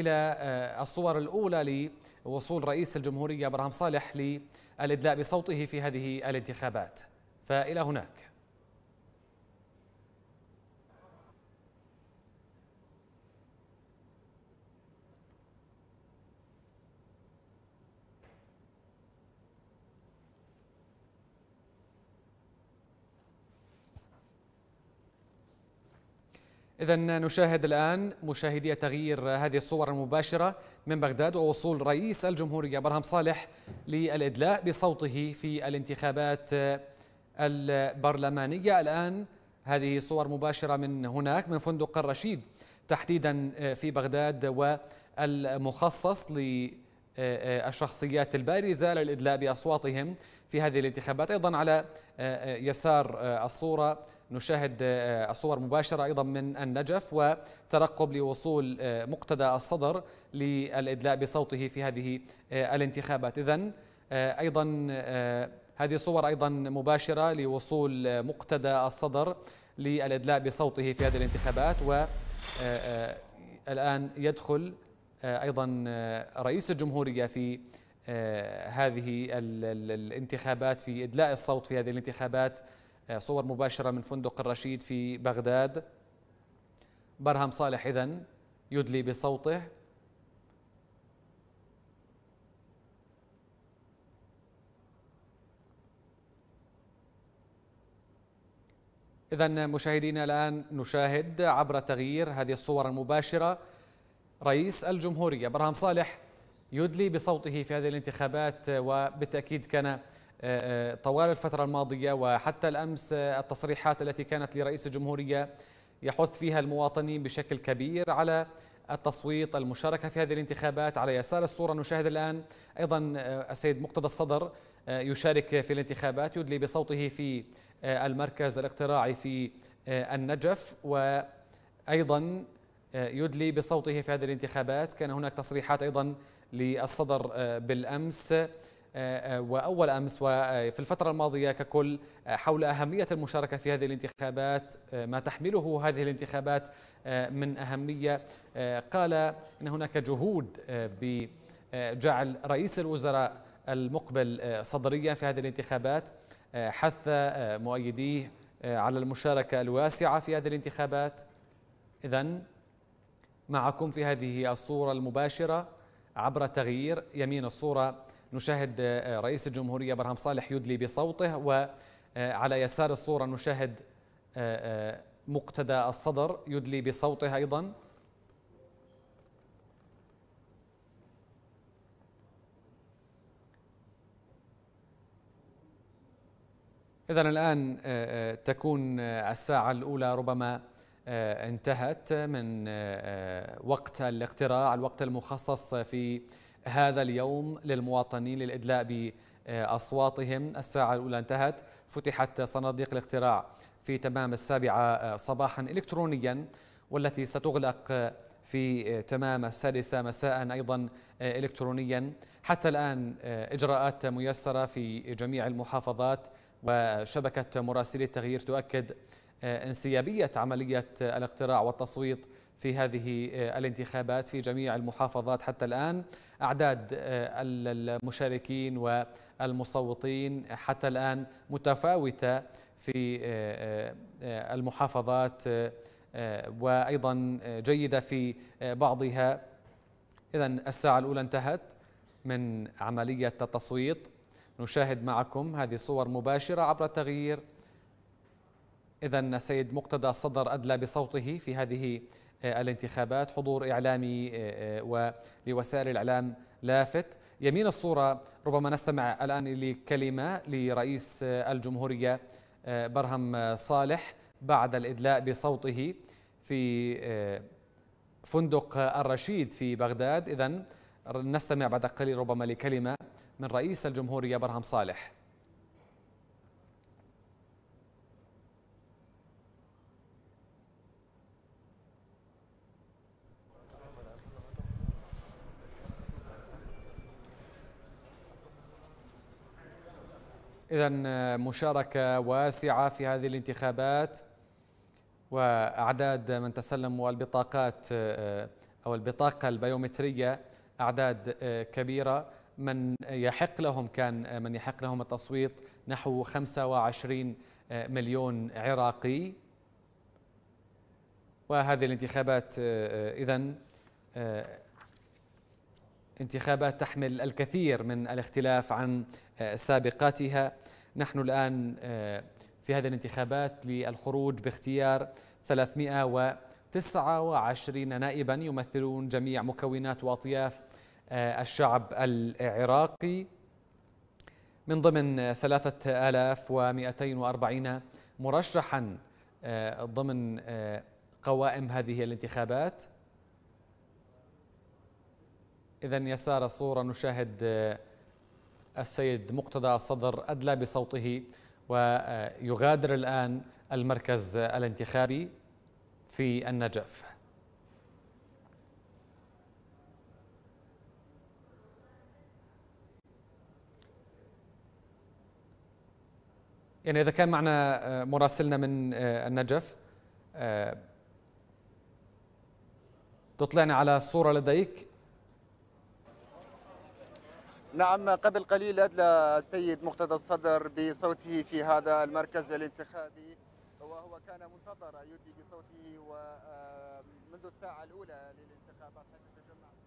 إلى آه، الصور الأولى لوصول رئيس الجمهورية ابراهام صالح للإدلاء بصوته في هذه الانتخابات فإلى هناك إذا نشاهد الآن مشاهدي تغيير هذه الصور المباشرة من بغداد ووصول رئيس الجمهورية برهم صالح للإدلاء بصوته في الانتخابات البرلمانية الآن هذه صور مباشرة من هناك من فندق الرشيد تحديدا في بغداد والمخصص للانتخابات آه، آه، الشخصيات البارزة للإدلاء بأصواتهم في هذه الانتخابات أيضا على آه، يسار الصورة نشاهد الصور مباشرة أيضا من النجف وترقب لوصول مقتدى الصدر للإدلاء بصوته في هذه الانتخابات إذا أيضا هذه صور أيضا مباشرة لوصول مقتدى الصدر للإدلاء بصوته في هذه الانتخابات والآن يدخل آه، ايضا آه، رئيس الجمهوريه في آه، هذه الانتخابات في ادلاء الصوت في هذه الانتخابات صور مباشره من فندق الرشيد في بغداد برهم صالح اذا يدلي بصوته إذا مشاهدينا الآن نشاهد عبر تغيير هذه الصور المباشرة رئيس الجمهورية برهام صالح يدلي بصوته في هذه الانتخابات وبالتأكيد كان آه، آه، طوال الفترة الماضية وحتى الأمس آه، التصريحات التي كانت لرئيس الجمهورية يحث فيها المواطنين بشكل كبير على التصويت المشاركة في هذه الانتخابات على يسار الصورة نشاهد الآن أيضا السيد مقتدى الصدر يشارك في الانتخابات يدلي بصوته في المركز الاقتراعي في النجف وأيضا آه، يدلي بصوته في هذه الانتخابات كان هناك تصريحات أيضا للصدر آه، بالأمس آه، وأول أمس وفي الفترة الماضية ككل حول أهمية المشاركة في هذه الانتخابات ما تحمله هذه الانتخابات من أهمية قال إن هناك جهود بجعل رئيس الوزراء المقبل صدريا في هذه الانتخابات حث مؤيديه على المشاركة الواسعة في هذه الانتخابات إذا معكم في هذه الصورة المباشرة عبر تغيير يمين الصورة نشاهد آه، رئيس الجمهورية برهم صالح يدلي بصوته وعلى آه، يسار الصورة نشاهد آه، مقتدى الصدر يدلي بصوته أيضا إذا الآن تكون الساعة الأولى ربما آه، انتهت من آه، آه، وقت الاقتراع الوقت المخصص في هذا اليوم للمواطنين للإدلاء بأصواتهم الساعة الأولى انتهت فتحت صناديق الاقتراع في تمام السابعة صباحا إلكترونيا والتي ستغلق في تمام السادسة مساء أيضا إلكترونيا حتى الآن إجراءات ميسرة في جميع المحافظات وشبكة مراسلي التغيير تؤكد آه، انسيابية عملية الاقتراع والتصويت في هذه آه، الانتخابات في جميع المحافظات حتى الآن أعداد آه، المشاركين والمصوتين حتى الآن متفاوتة في المحافظات وأيضا جيدة في بعضها إذا الساعة الأولى انتهت من عملية التصويت نشاهد معكم هذه صور مباشرة عبر التغيير إذا السيد مقتدى صدر أدلى بصوته في هذه آه، الانتخابات حضور إعلامي آه، آه، ولوسائل الإعلام لافت يمين الصورة ربما نستمع الآن لكلمة لرئيس الجمهورية برهم صالح بعد الإدلاء بصوته في فندق الرشيد في بغداد إذا نستمع بعد قليل ربما لكلمة من رئيس الجمهورية برهم صالح إذا آه، مشاركة واسعة في هذه الانتخابات وأعداد من تسلموا البطاقات آه، آه، أو البطاقة البيومترية أعداد كبيرة من يحق لهم كان من يحق لهم التصويت نحو 25 مليون عراقي وهذه الانتخابات إذا انتخابات تحمل الكثير من الاختلاف عن آه، سابقاتها نحن الآن آه، في هذه الانتخابات للخروج باختيار 329 نائبا يمثلون جميع مكونات وأطياف آه، الشعب العراقي من ضمن 3240 مرشحا ضمن قوائم هذه الانتخابات إذا يسار الصورة نشاهد آه، السيد مقتدى الصدر أدلى بصوته ويغادر الآن المركز الانتخابي في النجف يعني إذا كان معنا آه، مراسلنا من آه، النجف تطلعنا على الصورة لديك نعم قبل قليل أدلى السيد مقتدى الصدر بصوته في هذا المركز الانتخابي وهو كان منتظرا يدلي بصوته ومنذ آه، الساعة الأولى للانتخابات حيث تجمع